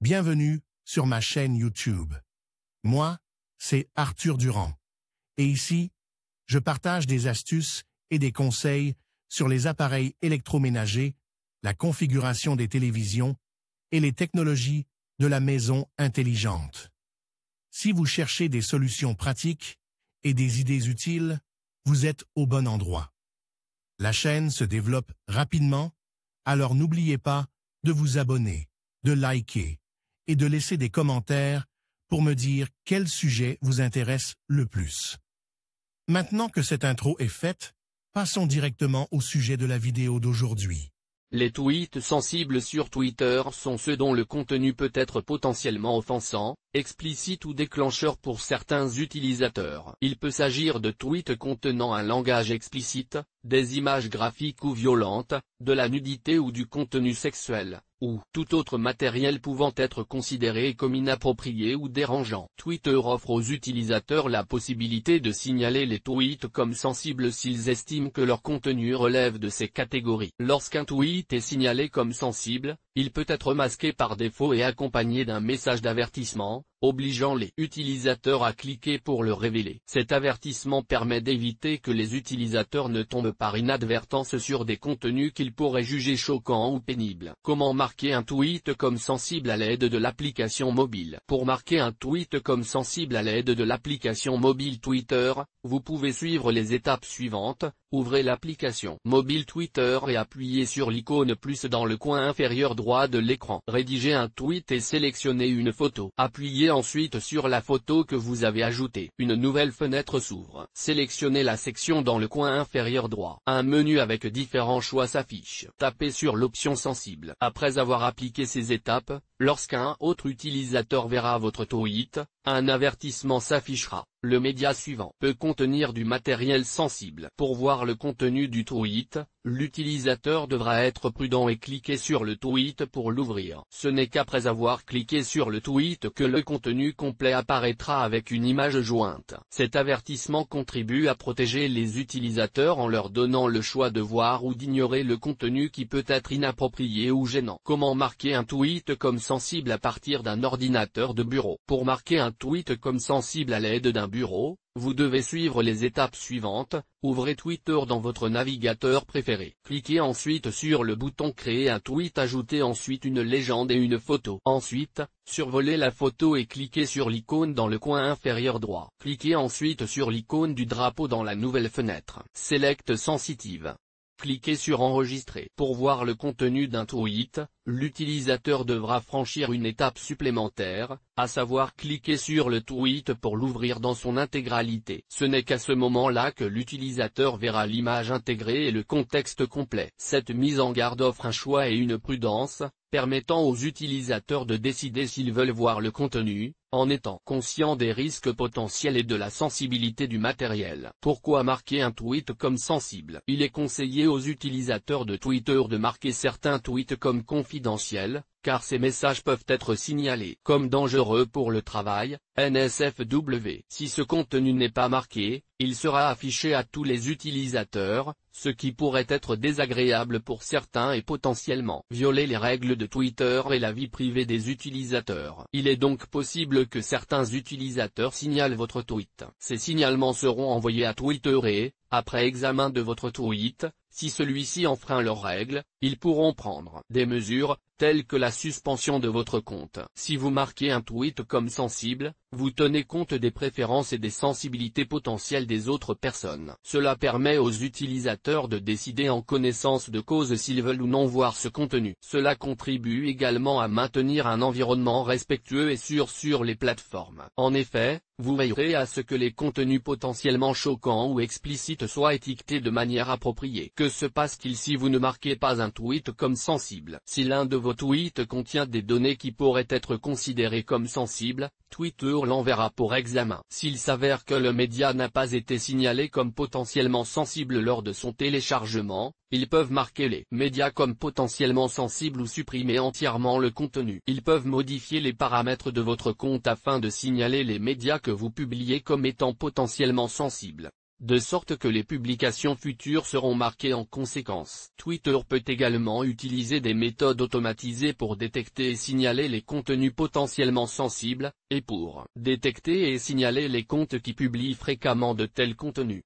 Bienvenue sur ma chaîne YouTube. Moi, c'est Arthur Durand. Et ici, je partage des astuces et des conseils sur les appareils électroménagers, la configuration des télévisions et les technologies de la maison intelligente. Si vous cherchez des solutions pratiques et des idées utiles, vous êtes au bon endroit. La chaîne se développe rapidement, alors n'oubliez pas de vous abonner, de liker et de laisser des commentaires pour me dire quel sujet vous intéresse le plus. Maintenant que cette intro est faite, passons directement au sujet de la vidéo d'aujourd'hui. Les tweets sensibles sur Twitter sont ceux dont le contenu peut être potentiellement offensant, explicite ou déclencheur pour certains utilisateurs. Il peut s'agir de tweets contenant un langage explicite, des images graphiques ou violentes, de la nudité ou du contenu sexuel, ou tout autre matériel pouvant être considéré comme inapproprié ou dérangeant. Twitter offre aux utilisateurs la possibilité de signaler les tweets comme sensibles s'ils estiment que leur contenu relève de ces catégories. Lorsqu'un tweet est signalé comme sensible, il peut être masqué par défaut et accompagné d'un message d'avertissement, obligeant les utilisateurs à cliquer pour le révéler. Cet avertissement permet d'éviter que les utilisateurs ne tombent par inadvertance sur des contenus qu'ils pourraient juger choquants ou pénibles. Comment marquer un tweet comme sensible à l'aide de l'application mobile Pour marquer un tweet comme sensible à l'aide de l'application mobile Twitter, vous pouvez suivre les étapes suivantes, ouvrez l'application mobile Twitter et appuyez sur l'icône plus dans le coin inférieur droit de l'écran. Rédigez un tweet et sélectionnez une photo. Appuyez ensuite sur la photo que vous avez ajoutée. Une nouvelle fenêtre s'ouvre. Sélectionnez la section dans le coin inférieur droit. Un menu avec différents choix s'affiche. Tapez sur l'option sensible. Après avoir appliqué ces étapes, lorsqu'un autre utilisateur verra votre tweet, un avertissement s'affichera. Le média suivant peut contenir du matériel sensible. Pour voir le contenu du tweet, l'utilisateur devra être prudent et cliquer sur le tweet pour l'ouvrir. Ce n'est qu'après avoir cliqué sur le tweet que le contenu complet apparaîtra avec une image jointe. Cet avertissement contribue à protéger les utilisateurs en leur donnant le choix de voir ou d'ignorer le contenu qui peut être inapproprié ou gênant. Comment marquer un tweet comme sensible à partir d'un ordinateur de bureau Pour marquer un tweet comme sensible à l'aide d'un bureau, vous devez suivre les étapes suivantes, ouvrez Twitter dans votre navigateur préféré. Cliquez ensuite sur le bouton Créer un tweet ajoutez ensuite une légende et une photo. Ensuite, survolez la photo et cliquez sur l'icône dans le coin inférieur droit. Cliquez ensuite sur l'icône du drapeau dans la nouvelle fenêtre. Select Sensitive. Cliquez sur Enregistrer. Pour voir le contenu d'un tweet, l'utilisateur devra franchir une étape supplémentaire, à savoir cliquer sur le tweet pour l'ouvrir dans son intégralité. Ce n'est qu'à ce moment-là que l'utilisateur verra l'image intégrée et le contexte complet. Cette mise en garde offre un choix et une prudence, permettant aux utilisateurs de décider s'ils veulent voir le contenu, en étant conscient des risques potentiels et de la sensibilité du matériel. Pourquoi marquer un tweet comme sensible Il est conseillé aux utilisateurs de Twitter de marquer certains tweets comme confidentiels, car ces messages peuvent être signalés comme dangereux pour le travail, NSFW. Si ce contenu n'est pas marqué, il sera affiché à tous les utilisateurs, ce qui pourrait être désagréable pour certains et potentiellement violer les règles de Twitter et la vie privée des utilisateurs. Il est donc possible que certains utilisateurs signalent votre tweet. Ces signalements seront envoyés à Twitter et, après examen de votre tweet, si celui-ci enfreint leurs règles, ils pourront prendre des mesures, telle que la suspension de votre compte. Si vous marquez un tweet comme sensible, vous tenez compte des préférences et des sensibilités potentielles des autres personnes. Cela permet aux utilisateurs de décider en connaissance de cause s'ils veulent ou non voir ce contenu. Cela contribue également à maintenir un environnement respectueux et sûr sur les plateformes. En effet, vous veillerez à ce que les contenus potentiellement choquants ou explicites soient étiquetés de manière appropriée. Que se passe-t-il si vous ne marquez pas un tweet comme sensible Si l'un de votre tweet contient des données qui pourraient être considérées comme sensibles, Twitter l'enverra pour examen. S'il s'avère que le média n'a pas été signalé comme potentiellement sensible lors de son téléchargement, ils peuvent marquer les médias comme potentiellement sensibles ou supprimer entièrement le contenu. Ils peuvent modifier les paramètres de votre compte afin de signaler les médias que vous publiez comme étant potentiellement sensibles de sorte que les publications futures seront marquées en conséquence. Twitter peut également utiliser des méthodes automatisées pour détecter et signaler les contenus potentiellement sensibles, et pour détecter et signaler les comptes qui publient fréquemment de tels contenus.